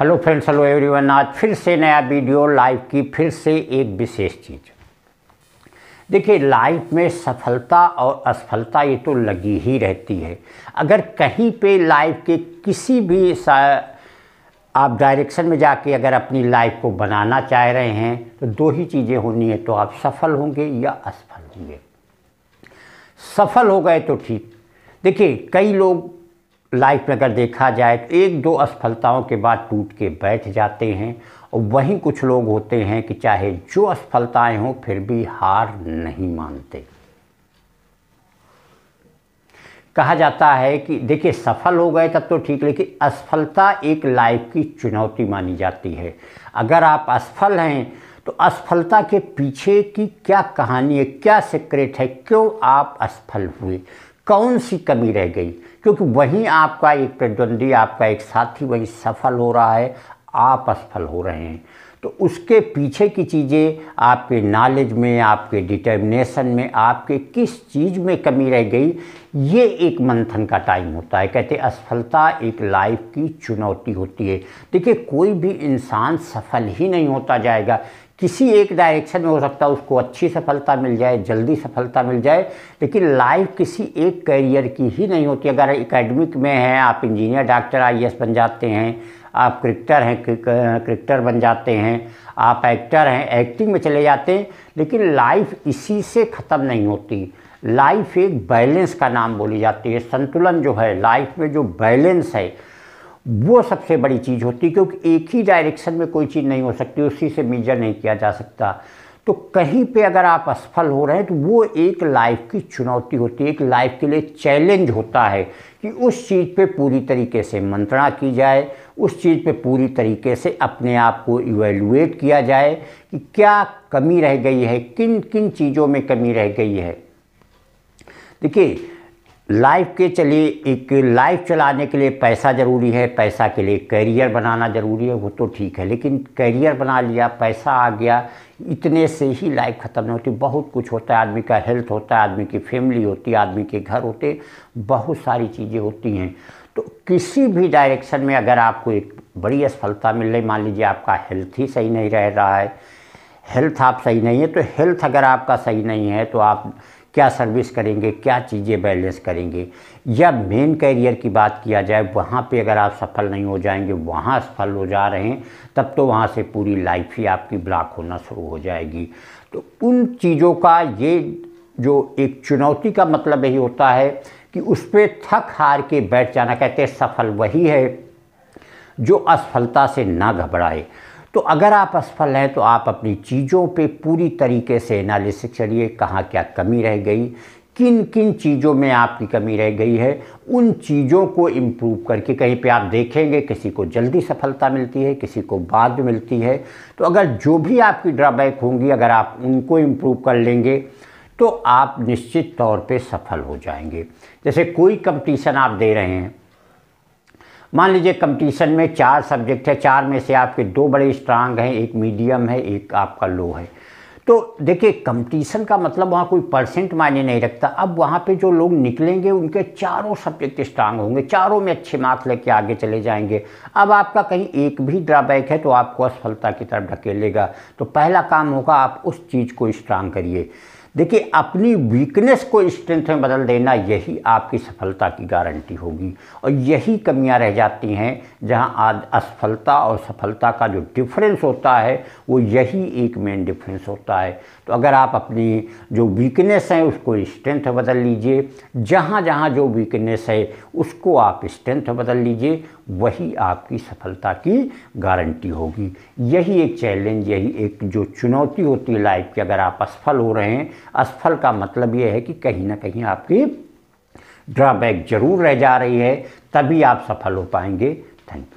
hello friends hello everyone आज फिर से नया वीडियो लाइफ की फिर से एक विशेष चीज़ देखिए लाइफ में सफलता और असफलता ये तो लगी ही रहती है अगर कहीं पे लाइफ के किसी भी आप डायरेक्शन में जाके अगर अपनी लाइफ को बनाना चाह रहे हैं तो दो ही चीज़ें होनी है तो आप सफल होंगे या असफल होंगे सफल हो गए तो ठीक देखिए कई लोग लाइफ में अगर देखा जाए तो एक दो असफलताओं के बाद टूट के बैठ जाते हैं और वहीं कुछ लोग होते हैं कि चाहे जो असफलताएं हों फिर भी हार नहीं मानते कहा जाता है कि देखिए सफल हो गए तब तो ठीक लेकिन असफलता एक लाइफ की चुनौती मानी जाती है अगर आप असफल हैं तो असफलता के पीछे की क्या कहानी है क्या सीक्रेट है क्यों आप असफल हुए कौन सी कमी रह गई क्योंकि वहीं आपका एक प्रतिद्वंदी आपका एक साथी वहीं सफल हो रहा है आप असफल हो रहे हैं तो उसके पीछे की चीज़ें आपके नॉलेज में आपके डिटर्मिनेशन में आपके किस चीज़ में कमी रह गई ये एक मंथन का टाइम होता है कहते असफलता एक लाइफ की चुनौती होती है देखिए कोई भी इंसान सफल ही नहीं होता जाएगा किसी एक डायरेक्शन में हो सकता है उसको अच्छी सफलता मिल जाए जल्दी सफलता मिल जाए लेकिन लाइफ किसी एक करियर की ही नहीं होती अगर एकेडमिक में हैं आप इंजीनियर डॉक्टर आई बन जाते हैं आप क्रिकेटर हैं क्रिकेटर बन जाते हैं आप एक्टर हैं एक्टिंग में चले जाते हैं लेकिन लाइफ इसी से ख़त्म नहीं होती लाइफ एक बैलेंस का नाम बोली जाती है संतुलन जो है लाइफ में जो बैलेंस है वो सबसे बड़ी चीज़ होती है क्योंकि एक ही डायरेक्शन में कोई चीज़ नहीं हो सकती उसी से मेजर नहीं किया जा सकता तो कहीं पे अगर आप असफल हो रहे हैं तो वो एक लाइफ की चुनौती होती है एक लाइफ के लिए चैलेंज होता है कि उस चीज़ पे पूरी तरीके से मंत्रणा की जाए उस चीज़ पे पूरी तरीके से अपने आप को इवेलुएट किया जाए कि क्या कमी रह गई है किन किन चीज़ों में कमी रह गई है देखिए लाइफ के चलिए एक लाइफ चलाने के लिए पैसा ज़रूरी है पैसा के लिए करियर बनाना ज़रूरी है वो तो ठीक है लेकिन करियर बना लिया पैसा आ गया इतने से ही लाइफ ख़त्म नहीं होती बहुत कुछ होता है आदमी का हेल्थ होता है आदमी की फैमिली होती है आदमी के घर होते बहुत सारी चीज़ें होती हैं तो किसी भी डायरेक्शन में अगर आपको एक बड़ी असफलता मिल रही मान लीजिए आपका हेल्थ ही सही नहीं रह रहा है हेल्थ आप सही नहीं है तो हेल्थ अगर आपका सही नहीं है तो आप क्या सर्विस करेंगे क्या चीज़ें बैलेंस करेंगे या मेन कैरियर की बात किया जाए वहाँ पे अगर आप सफल नहीं हो जाएंगे वहाँ असफल हो जा रहे हैं तब तो वहाँ से पूरी लाइफ ही आपकी ब्लॉक होना शुरू हो जाएगी तो उन चीज़ों का ये जो एक चुनौती का मतलब यही होता है कि उस पर थक हार के बैठ जाना कहते सफल वही है जो असफलता से ना घबराए तो अगर आप असफल हैं तो आप अपनी चीज़ों पे पूरी तरीके से एनालिसिस करिए कहाँ क्या कमी रह गई किन किन चीज़ों में आपकी कमी रह गई है उन चीज़ों को इम्प्रूव करके कहीं पे आप देखेंगे किसी को जल्दी सफलता मिलती है किसी को बाद में मिलती है तो अगर जो भी आपकी ड्रॉबैक होंगी अगर आप उनको इम्प्रूव कर लेंगे तो आप निश्चित तौर पे सफल हो जाएंगे जैसे कोई कंपटीशन आप दे रहे हैं मान लीजिए कंपटीशन में चार सब्जेक्ट है चार में से आपके दो बड़े स्ट्रांग हैं एक मीडियम है एक आपका लो है तो देखिए कंपटीशन का मतलब वहाँ कोई परसेंट मायने नहीं रखता अब वहाँ पे जो लोग निकलेंगे उनके चारों सब्जेक्ट स्ट्रांग होंगे चारों में अच्छे मार्क्स लेके आगे चले जाएंगे अब आपका कहीं एक भी ड्रॉबैक है तो आपको असफलता की तरफ ढकेलेगा तो पहला काम होगा आप उस चीज़ को स्ट्रांग करिए देखिए अपनी वीकनेस को स्ट्रेंथ में बदल देना यही आपकी सफलता की गारंटी होगी और यही कमियां रह जाती हैं जहां आज असफलता और सफलता का जो डिफरेंस होता है वो यही एक मेन डिफरेंस होता है तो अगर आप अपनी जो वीकनेस है उसको स्ट्रेंथ बदल लीजिए जहाँ जहाँ जो वीकनेस है उसको आप स्ट्रेंथ बदल लीजिए वही आपकी सफलता की गारंटी होगी यही एक चैलेंज यही एक जो चुनौती होती है लाइफ की अगर आप असफल हो रहे हैं असफल का मतलब ये है कि कहीं ना कहीं आपकी ड्रॉबैक जरूर रह जा रही है तभी आप सफल हो पाएंगे थैंक यू